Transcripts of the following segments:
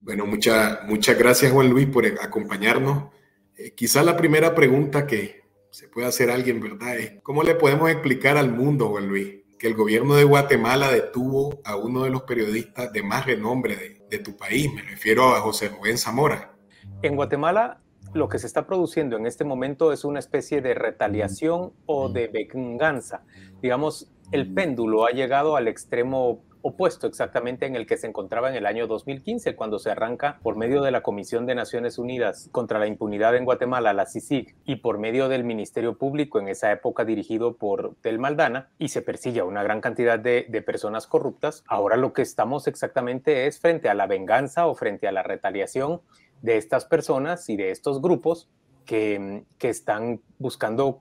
Bueno, muchas gracias Juan Luis por acompañarnos. Eh, quizá la primera pregunta que se puede hacer alguien, ¿verdad? Es ¿cómo le podemos explicar al mundo, Juan Luis, que el gobierno de Guatemala detuvo a uno de los periodistas de más renombre de, de tu país? Me refiero a José Rubén Zamora. En Guatemala lo que se está produciendo en este momento es una especie de retaliación o de venganza. Digamos, el péndulo ha llegado al extremo opuesto exactamente en el que se encontraba en el año 2015, cuando se arranca por medio de la Comisión de Naciones Unidas contra la Impunidad en Guatemala, la CICIG, y por medio del Ministerio Público en esa época dirigido por del Maldana, y se persigue a una gran cantidad de, personas corruptas. Ahora lo que estamos exactamente es frente a la venganza o frente a la retaliación de estas personas y de estos grupos que, que están buscando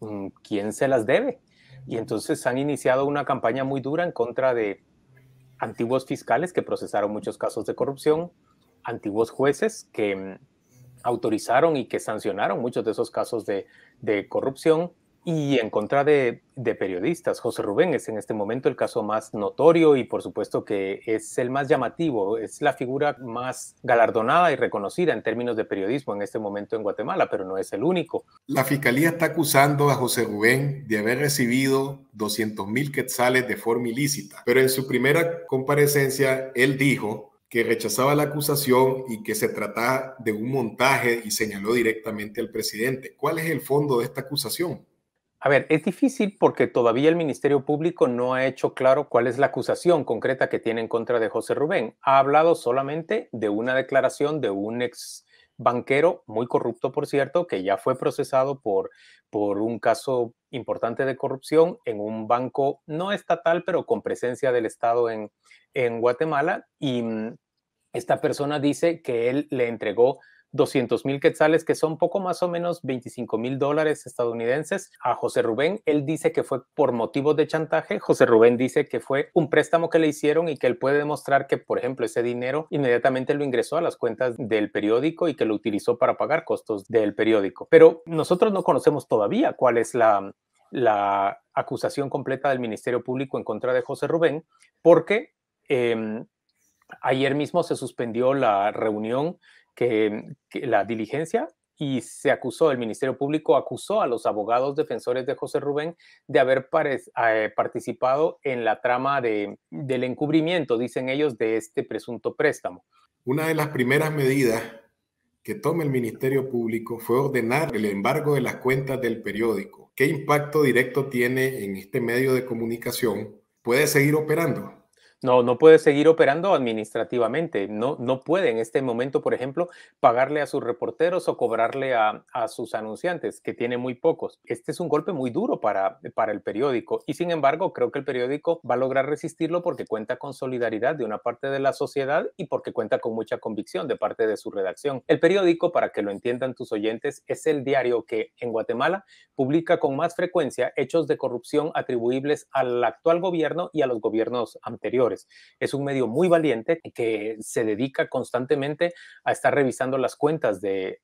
mm, quién se las debe y entonces han iniciado una campaña muy dura en contra de antiguos fiscales que procesaron muchos casos de corrupción, antiguos jueces que mm, autorizaron y que sancionaron muchos de esos casos de, de corrupción, y en contra de, periodistas. José Rubén es en este momento el caso más notorio y por supuesto que es el más llamativo, es la figura más galardonada y reconocida en términos de periodismo en este momento en Guatemala, pero no es el único. La fiscalía está acusando a José Rubén de haber recibido 200.000 quetzales de forma ilícita, pero en su primera comparecencia él dijo que rechazaba la acusación y que se trataba de un montaje y señaló directamente al presidente. ¿Cuál es el fondo de esta acusación? A ver, es difícil porque todavía el Ministerio Público no ha hecho claro cuál es la acusación concreta que tiene en contra de José Rubén. Ha hablado solamente de una declaración de un ex banquero muy corrupto, por cierto, que ya fue procesado por, por un caso importante de corrupción en un banco no estatal, pero con presencia del Estado en, en Guatemala. Y mm, esta persona dice que él le entregó 200 mil quetzales, que son poco más o menos 25 mil dólares estadounidenses, a José Rubén. Él dice que fue por motivos de chantaje. José Rubén dice que fue un préstamo que le hicieron y que él puede demostrar que, por ejemplo, ese dinero inmediatamente lo ingresó a las cuentas del periódico y que lo utilizó para pagar costos del periódico. Pero nosotros no conocemos todavía cuál es la, la acusación completa del Ministerio Público en contra de José Rubén, porque em, ayer mismo se suspendió la reunión que, la diligencia y se acusó, el Ministerio Público acusó a los abogados defensores de José Rubén de haber eh, participado en la trama del encubrimiento, dicen ellos, de este presunto préstamo. Una de las primeras medidas que toma el Ministerio Público fue ordenar el embargo de las cuentas del periódico. ¿Qué impacto directo tiene en este medio de comunicación? ¿Puede seguir operando? No, no puede seguir operando administrativamente. No, no puede en este momento, por ejemplo, pagarle a sus reporteros o cobrarle a, a, sus anunciantes, que tiene muy pocos. Este es un golpe muy duro para, para el periódico y sin embargo creo que el periódico va a lograr resistirlo porque cuenta con solidaridad de una parte de la sociedad y porque cuenta con mucha convicción de parte de su redacción. El periódico, para que lo entiendan tus oyentes, es el diario que en Guatemala publica con más frecuencia hechos de corrupción atribuibles al actual gobierno y a los gobiernos anteriores. Es un medio muy valiente que se dedica constantemente a estar revisando las cuentas del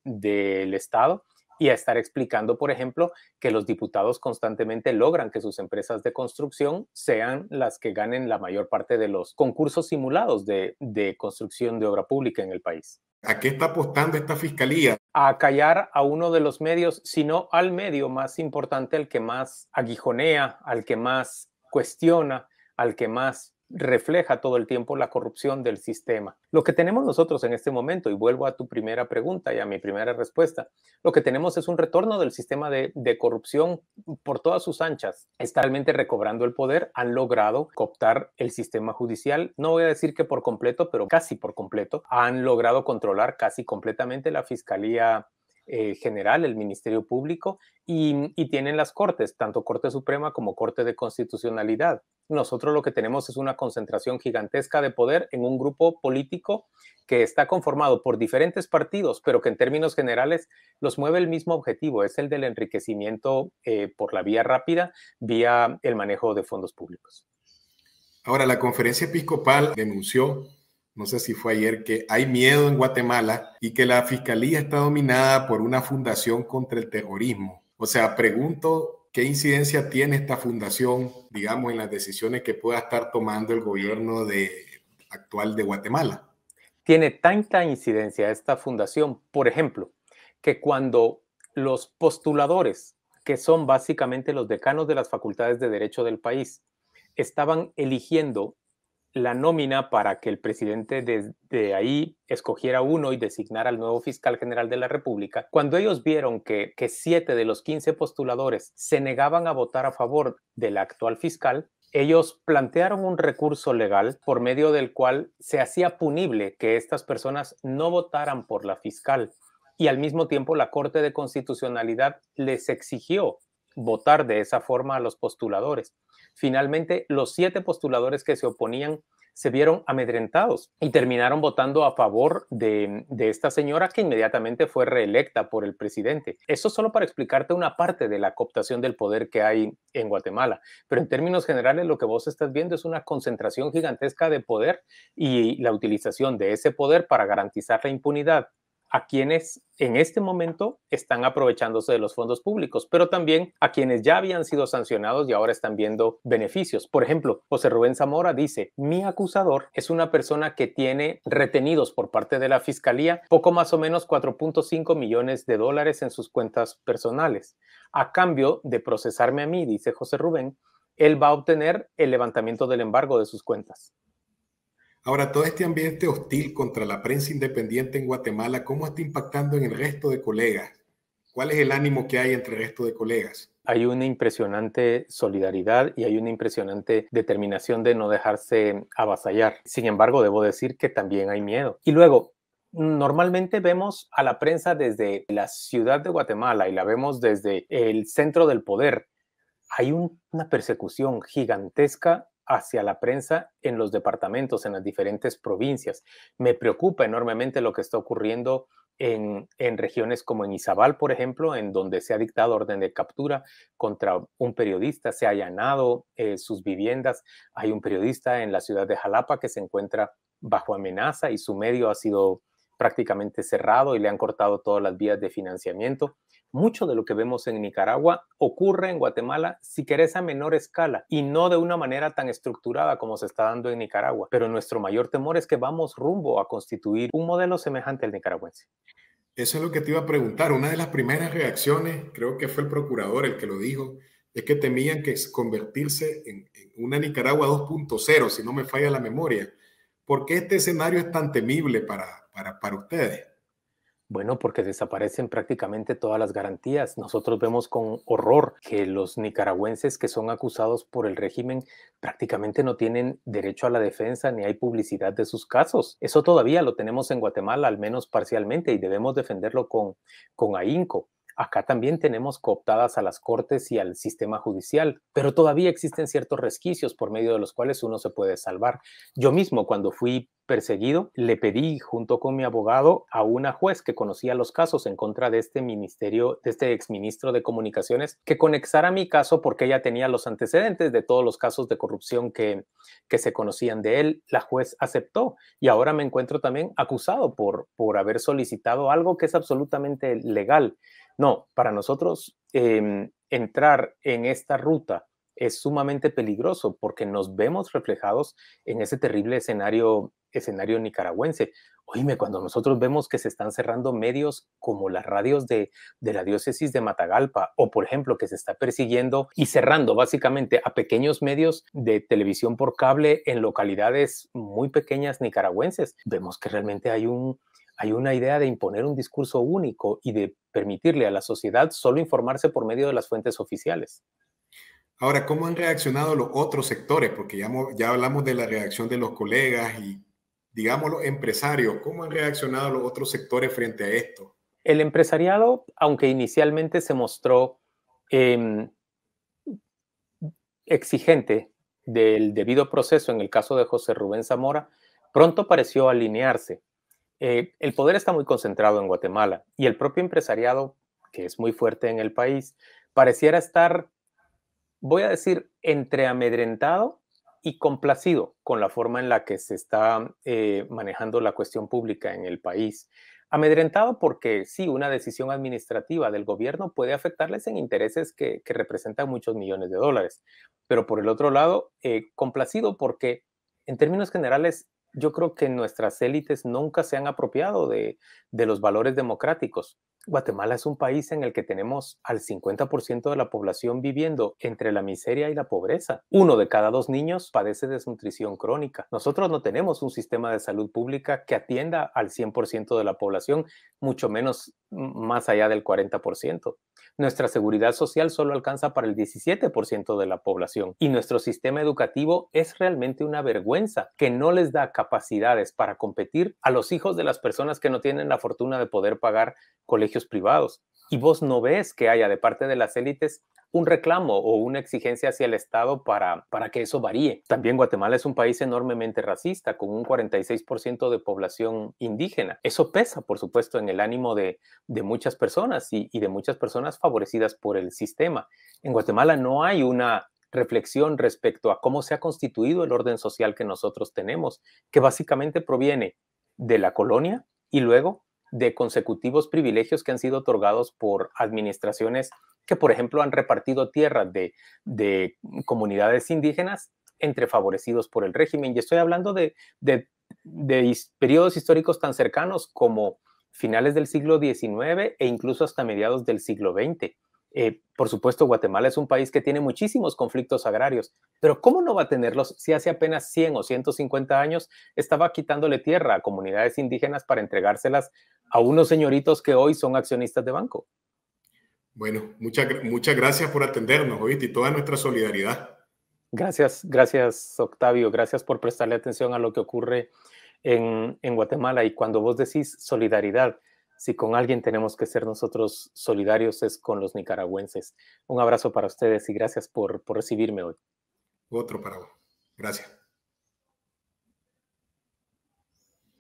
Estado y a estar explicando, por ejemplo, que los diputados constantemente logran que sus empresas de construcción sean las que ganen la mayor parte de los concursos simulados de, construcción de obra pública en el país. ¿A qué está apostando esta fiscalía? A callar a uno de los medios, sino al medio más importante, al que más aguijonea, al que más cuestiona, al que más refleja todo el tiempo la corrupción del sistema. Lo que tenemos nosotros en este momento, y vuelvo a tu primera pregunta y a mi primera respuesta, lo que tenemos es un retorno del sistema de, corrupción por todas sus anchas. Está realmente recobrando el poder, han logrado cooptar el sistema judicial, no voy a decir que por completo, pero casi por completo, han logrado controlar casi completamente la Fiscalía eh, general, el Ministerio Público, y, tienen las Cortes, tanto Corte Suprema como Corte de Constitucionalidad. Nosotros lo que tenemos es una concentración gigantesca de poder en un grupo político que está conformado por diferentes partidos, pero que en términos generales los mueve el mismo objetivo, es el del enriquecimiento eh, por la vía rápida, vía el manejo de fondos públicos. Ahora, la conferencia episcopal denunció no sé si fue ayer, que hay miedo en Guatemala y que la fiscalía está dominada por una fundación contra el terrorismo. O sea, pregunto qué incidencia tiene esta fundación, digamos, en las decisiones que pueda estar tomando el gobierno actual de Guatemala. Tiene tanta incidencia esta fundación, por ejemplo, que cuando los postuladores, que son básicamente los decanos de las facultades de derecho del país, estaban eligiendo la nómina para que el presidente desde ahí escogiera uno y designara al nuevo fiscal general de la República, cuando ellos vieron que, siete de los quince postuladores se negaban a votar a favor del actual fiscal, ellos plantearon un recurso legal por medio del cual se hacía punible que estas personas no votaran por la fiscal y al mismo tiempo la Corte de Constitucionalidad les exigió votar de esa forma a los postuladores. Finalmente, los siete postuladores que se oponían se vieron amedrentados y terminaron votando a favor de, esta señora que inmediatamente fue reelecta por el presidente. Eso solo para explicarte una parte de la cooptación del poder que hay en Guatemala. Pero en términos generales lo que vos estás viendo es una concentración gigantesca de poder y la utilización de ese poder para garantizar la impunidad a quienes en este momento están aprovechándose de los fondos públicos, pero también a quienes ya habían sido sancionados y ahora están viendo beneficios. Por ejemplo, José Rubén Zamora dice, mi acusador es una persona que tiene retenidos por parte de la Fiscalía poco más o menos 4.5 millones de dólares en sus cuentas personales. A cambio de procesarme a mí, dice José Rubén, él va a obtener el levantamiento del embargo de sus cuentas. Ahora, todo este ambiente hostil contra la prensa independiente en Guatemala, ¿cómo está impactando en el resto de colegas? ¿Cuál es el ánimo que hay entre el resto de colegas? Hay una impresionante solidaridad y hay una impresionante determinación de no dejarse avasallar. Sin embargo, debo decir que también hay miedo. Y luego, normalmente vemos a la prensa desde la ciudad de Guatemala y la vemos desde el centro del poder. Hay una persecución gigantesca hacia la prensa en los departamentos, en las diferentes provincias. Me preocupa enormemente lo que está ocurriendo en, regiones como en Izabal, por ejemplo, en donde se ha dictado orden de captura contra un periodista, se ha allanado eh, sus viviendas. Hay un periodista en la ciudad de Jalapa que se encuentra bajo amenaza y su medio ha sido prácticamente cerrado y le han cortado todas las vías de financiamiento. Mucho de lo que vemos en Nicaragua ocurre en Guatemala, si querés, a menor escala y no de una manera tan estructurada como se está dando en Nicaragua. Pero nuestro mayor temor es que vamos rumbo a constituir un modelo semejante al nicaragüense. Eso es lo que te iba a preguntar. Una de las primeras reacciones, creo que fue el procurador el que lo dijo, es que temían que convertirse en, una Nicaragua 2.0, si no me falla la memoria. ¿Por qué este escenario es tan temible para, para, para ustedes? Bueno, porque desaparecen prácticamente todas las garantías. Nosotros vemos con horror que los nicaragüenses que son acusados por el régimen prácticamente no tienen derecho a la defensa ni hay publicidad de sus casos. Eso todavía lo tenemos en Guatemala, al menos parcialmente, y debemos defenderlo con, con ahínco. Acá también tenemos cooptadas a las cortes y al sistema judicial, pero todavía existen ciertos resquicios por medio de los cuales uno se puede salvar. Yo mismo, cuando fui perseguido, le pedí junto con mi abogado a una juez que conocía los casos en contra de este ministerio, de este exministro de comunicaciones, que conexara mi caso porque ella tenía los antecedentes de todos los casos de corrupción que, que se conocían de él. La juez aceptó y ahora me encuentro también acusado por, por haber solicitado algo que es absolutamente legal. No, para nosotros em, entrar en esta ruta es sumamente peligroso porque nos vemos reflejados en ese terrible escenario, escenario nicaragüense. Oíme, cuando nosotros vemos que se están cerrando medios como las radios de, de la diócesis de Matagalpa o, por ejemplo, que se está persiguiendo y cerrando básicamente a pequeños medios de televisión por cable en localidades muy pequeñas nicaragüenses, vemos que realmente hay un, hay una idea de imponer un discurso único y de permitirle a la sociedad solo informarse por medio de las fuentes oficiales. Ahora, ¿cómo han reaccionado los otros sectores? Porque ya, hablamos de la reacción de los colegas y, digamos, los empresarios. ¿Cómo han reaccionado los otros sectores frente a esto? El empresariado, aunque inicialmente se mostró em, exigente del debido proceso en el caso de José Rubén Zamora, pronto pareció alinearse. Eh, el poder está muy concentrado en Guatemala y el propio empresariado, que es muy fuerte en el país, pareciera estar, voy a decir, entre amedrentado y complacido con la forma en la que se está eh, manejando la cuestión pública en el país. Amedrentado porque sí, una decisión administrativa del gobierno puede afectarles en intereses que, representan muchos millones de dólares, pero por el otro lado, eh, complacido porque en términos generales yo creo que nuestras élites nunca se han apropiado de, los valores democráticos. Guatemala es un país en el que tenemos al 50% de la población viviendo entre la miseria y la pobreza. Uno de cada dos niños padece desnutrición crónica. Nosotros no tenemos un sistema de salud pública que atienda al 100% de la población, mucho menos más allá del 40%. Nuestra seguridad social solo alcanza para el 17% de la población y nuestro sistema educativo es realmente una vergüenza que no les da capacidades para competir a los hijos de las personas que no tienen la fortuna de poder pagar colegios privados y vos no ves que haya de parte de las élites un reclamo o una exigencia hacia el Estado para, para que eso varíe. También Guatemala es un país enormemente racista, con un 46% de población indígena. Eso pesa, por supuesto, en el ánimo de, muchas personas y de muchas personas favorecidas por el sistema. En Guatemala no hay una reflexión respecto a cómo se ha constituido el orden social que nosotros tenemos, que básicamente proviene de la colonia y luego de consecutivos privilegios que han sido otorgados por administraciones que, por ejemplo, han repartido tierras de, comunidades indígenas entre favorecidos por el régimen. Y estoy hablando de, de periodos históricos tan cercanos como finales del siglo XIX e incluso hasta mediados del siglo XX. Eh, por supuesto, Guatemala es un país que tiene muchísimos conflictos agrarios, pero ¿cómo no va a tenerlos si hace apenas 100 o 150 años estaba quitándole tierra a comunidades indígenas para entregárselas a unos señoritos que hoy son accionistas de banco? Bueno, muchas, muchas gracias por atendernos, Oíste, y toda nuestra solidaridad. Gracias, gracias, Octavio. Gracias por prestarle atención a lo que ocurre en, en Guatemala. Y cuando vos decís solidaridad, si con alguien tenemos que ser nosotros solidarios es con los nicaragüenses. Un abrazo para ustedes y gracias por, por recibirme hoy. Otro para vos. Gracias.